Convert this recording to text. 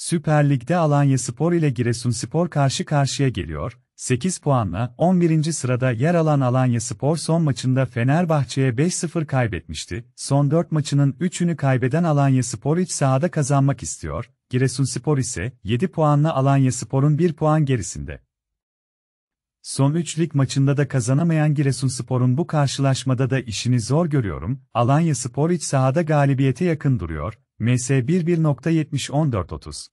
Süper Lig'de Alanya Spor ile Giresunspor karşı karşıya geliyor. 8 puanla 11. sırada yer alan Alanya Spor son maçında Fenerbahçe'ye 5-0 kaybetmişti. Son 4 maçının 3'ünü kaybeden Alanya Spor iç sahada kazanmak istiyor. Giresunspor ise 7 puanla Alanya Spor'un 1 puan gerisinde. Son 3 lig maçında da kazanamayan Giresunspor'un bu karşılaşmada da işini zor görüyorum. Alanya Spor iç sahada galibiyete yakın duruyor. MS 11.701430